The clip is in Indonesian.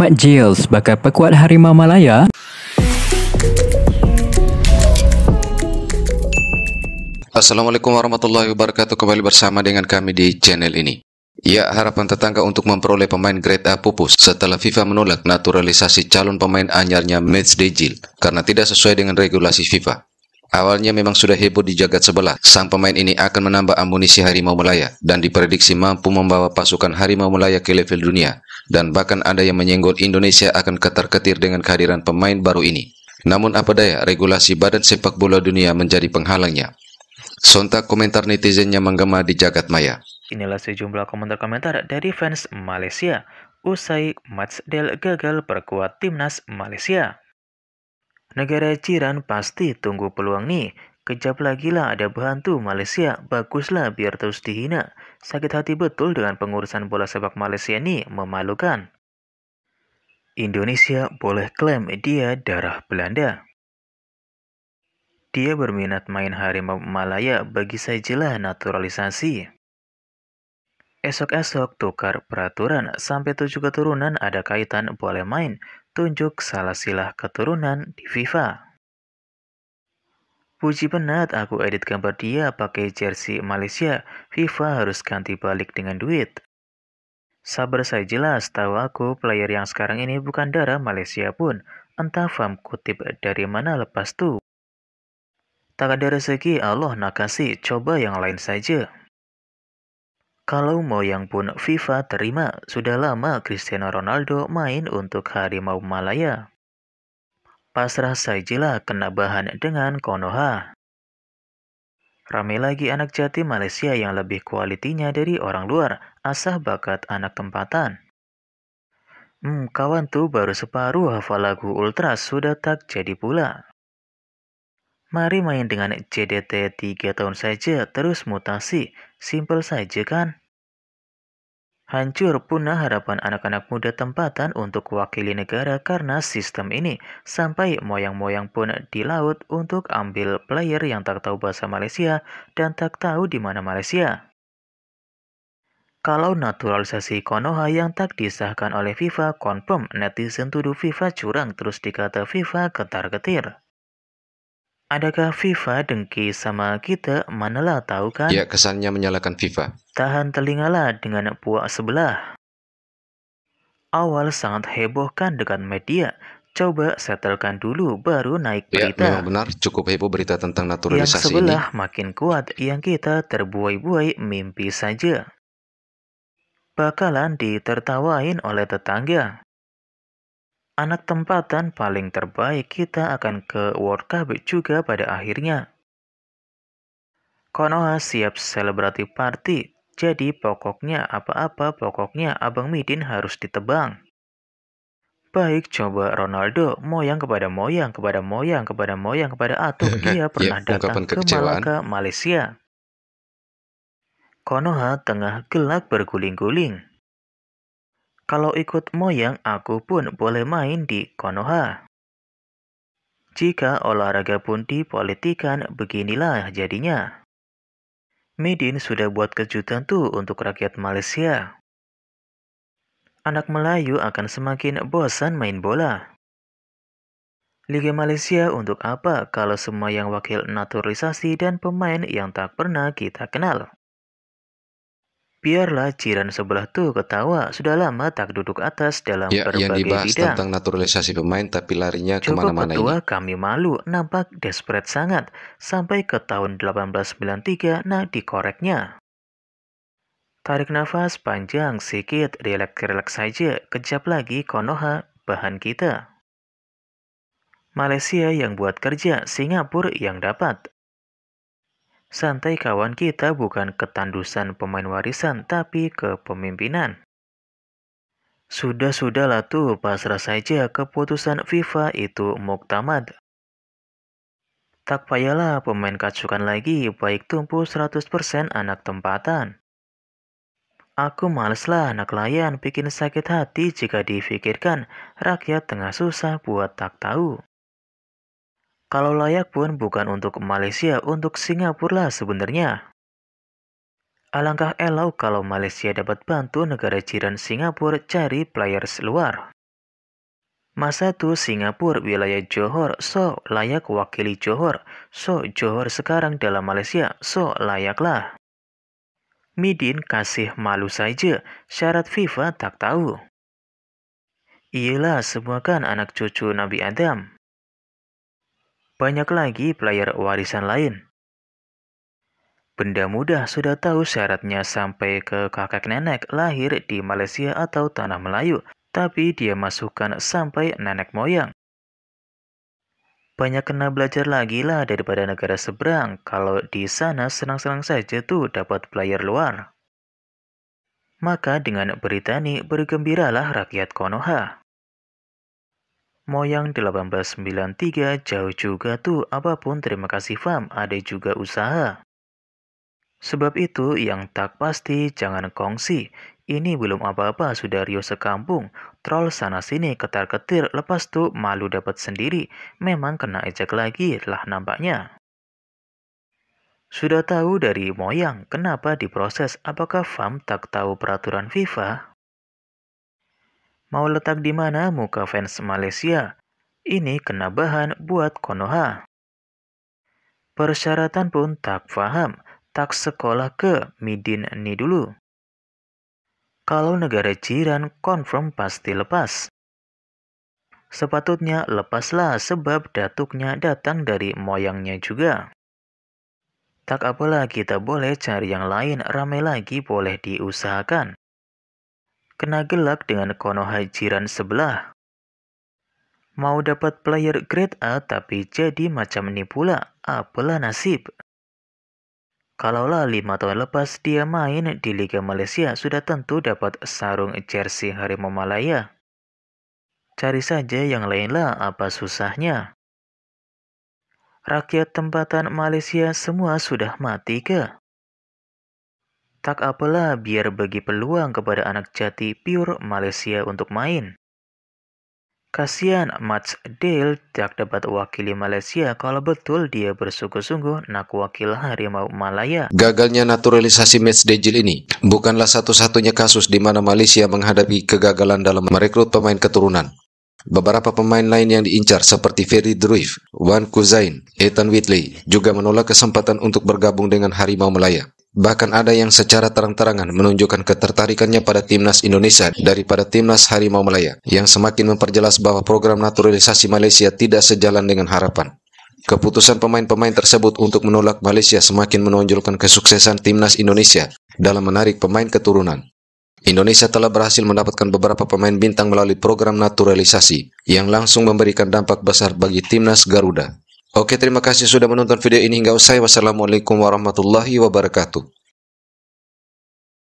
Ahmad Jill bakal pekuat Harimau Malaya Assalamualaikum warahmatullahi wabarakatuh Kembali bersama dengan kami di channel ini Ya, harapan tetangga untuk memperoleh pemain grade A pupus setelah FIFA menolak naturalisasi calon pemain anyarnya Mats Dejil karena tidak sesuai dengan regulasi FIFA. Awalnya memang sudah heboh di jagat sebelah. Sang pemain ini akan menambah amunisi Harimau Melaya dan diprediksi mampu membawa pasukan Harimau Melaya ke level dunia dan bahkan ada yang menyenggol Indonesia akan ketar-ketir dengan kehadiran pemain baru ini. Namun apa daya, regulasi Badan Sepak Bola Dunia menjadi penghalangnya. Sontak komentar netizennya menggema di jagat maya. Inilah sejumlah komentar-komentar dari fans Malaysia usai match Del gagal perkuat timnas Malaysia. Negara jiran pasti tunggu peluang nih. Kejap lagi lah ada bantu Malaysia, baguslah biar terus dihina. Sakit hati betul dengan pengurusan bola sepak Malaysia nih, memalukan. Indonesia boleh klaim dia darah Belanda. Dia berminat main harimau Malaya bagi sajalah naturalisasi. Esok-esok tukar peraturan sampai tujuh keturunan ada kaitan boleh main tunjuk salah silah keturunan di FIFA. Puji penat aku edit gambar dia pakai jersey Malaysia, FIFA harus ganti balik dengan duit. Sabar saya jelas, tahu aku player yang sekarang ini bukan darah Malaysia pun, entah fam kutip dari mana lepas tuh. Tak ada rezeki Allah nak kasih, coba yang lain saja. Kalau mau yang pun FIFA terima, sudah lama Cristiano Ronaldo main untuk Harimau Malaya. Pasrah sajalah kena bahan dengan Konoha. Rame lagi anak jati Malaysia yang lebih kualitinya dari orang luar, asah bakat anak tempatan. Hmm, kawan tuh baru separuh hafal lagu Ultras sudah tak jadi pula. Mari main dengan JDT 3 tahun saja terus mutasi, simple saja kan? Hancur punah harapan anak-anak muda tempatan untuk wakili negara karena sistem ini, sampai moyang-moyang pun di laut untuk ambil player yang tak tahu bahasa Malaysia dan tak tahu di mana Malaysia. Kalau naturalisasi Konoha yang tak disahkan oleh FIFA, confirm netizen tuduh FIFA curang terus dikata FIFA ketar-ketir. Adakah FIFA dengki sama kita? Manalah tahu kan? Ya, kesannya menyalahkan FIFA. Tahan telingalah dengan puak sebelah. Awal sangat heboh kan dengan media. Coba setelkan dulu, baru naik ya, berita. Ya, memang benar. Cukup heboh berita tentang naturalisasi yang sebelah ini. makin kuat, yang kita terbuai-buai mimpi saja. Bakalan ditertawain oleh tetangga anak tempatan paling terbaik kita akan ke World Cup juga pada akhirnya. Konoha siap selebrati party, jadi pokoknya apa-apa pokoknya Abang Midin harus ditebang. Baik coba Ronaldo moyang kepada moyang kepada moyang kepada moyang kepada Atuk dia ya, pernah ya, datang ke Malaka, Malaysia. Konoha tengah gelak berguling-guling. Kalau ikut moyang, aku pun boleh main di Konoha. Jika olahraga pun dipolitikan, beginilah jadinya. Medin sudah buat kejutan tuh untuk rakyat Malaysia. Anak Melayu akan semakin bosan main bola. Liga Malaysia untuk apa kalau semua yang wakil naturalisasi dan pemain yang tak pernah kita kenal? Biarlah jiran sebelah tuh ketawa, sudah lama tak duduk atas dalam ya, berbagai yang dibahas bidang. tentang naturalisasi pemain tapi larinya kemana-mana ini. kami malu, nampak desperate sangat. Sampai ke tahun 1893, nah dikoreknya. Tarik nafas panjang sedikit, relax-relax saja, kejap lagi Konoha, bahan kita. Malaysia yang buat kerja, Singapura yang dapat. Santai kawan kita bukan ketandusan pemain warisan tapi kepemimpinan. Sudah-sudahlah tuh pasrah saja keputusan FIFA itu muktamad. Tak payahlah pemain kacukan lagi baik tumpu 100% anak tempatan. Aku maleslah anak layan bikin sakit hati jika difikirkan rakyat tengah susah buat tak tahu. Kalau layak pun bukan untuk Malaysia, untuk Singapura lah sebenarnya. Alangkah elau kalau Malaysia dapat bantu negara jiran Singapura cari players luar. Masa tu Singapura wilayah Johor, so layak wakili Johor, so Johor sekarang dalam Malaysia, so layaklah. Midin kasih malu saja, syarat FIFA tak tahu. Iyalah semua kan anak cucu Nabi Adam banyak lagi player warisan lain. Benda mudah sudah tahu syaratnya sampai ke kakek nenek lahir di Malaysia atau tanah Melayu, tapi dia masukkan sampai nenek moyang. Banyak kena belajar lagi lah daripada negara seberang, kalau di sana senang-senang saja tuh dapat player luar. Maka dengan berita ini bergembiralah rakyat Konoha. Moyang 1893 jauh juga tuh apapun terima kasih fam ada juga usaha. Sebab itu yang tak pasti jangan kongsi. Ini belum apa-apa sudah Rio sekampung. Troll sana sini ketar-ketir lepas tuh malu dapat sendiri. Memang kena ejek lagi lah nampaknya. Sudah tahu dari Moyang kenapa diproses apakah FAM tak tahu peraturan FIFA? Mau letak di mana muka fans Malaysia? Ini kena bahan buat Konoha. Persyaratan pun tak faham, tak sekolah ke Midin ni dulu. Kalau negara jiran confirm pasti lepas. Sepatutnya lepaslah sebab datuknya datang dari moyangnya juga. Tak apalah kita boleh cari yang lain, ramai lagi boleh diusahakan kena gelak dengan Konoha jiran sebelah. Mau dapat player grade A tapi jadi macam ini pula, apalah nasib. Kalaulah lima tahun lepas dia main di Liga Malaysia sudah tentu dapat sarung jersey Harimau Malaya. Cari saja yang lainlah, apa susahnya. Rakyat tempatan Malaysia semua sudah mati ke? Tak apalah biar bagi peluang kepada anak jati Pure Malaysia untuk main. Kasihan Mats Dale tak dapat wakili Malaysia kalau betul dia bersungguh-sungguh nak wakil harimau Malaya. Gagalnya naturalisasi Mats Dale ini bukanlah satu-satunya kasus di mana Malaysia menghadapi kegagalan dalam merekrut pemain keturunan. Beberapa pemain lain yang diincar seperti Ferry Druif, Wan Kuzain, Ethan Whitley juga menolak kesempatan untuk bergabung dengan Harimau Malaya. Bahkan ada yang secara terang-terangan menunjukkan ketertarikannya pada timnas Indonesia daripada timnas Harimau Malaya, yang semakin memperjelas bahwa program naturalisasi Malaysia tidak sejalan dengan harapan. Keputusan pemain-pemain tersebut untuk menolak Malaysia semakin menonjolkan kesuksesan timnas Indonesia dalam menarik pemain keturunan. Indonesia telah berhasil mendapatkan beberapa pemain bintang melalui program naturalisasi yang langsung memberikan dampak besar bagi timnas Garuda. Oke, terima kasih sudah menonton video ini hingga usai. Wassalamualaikum warahmatullahi wabarakatuh.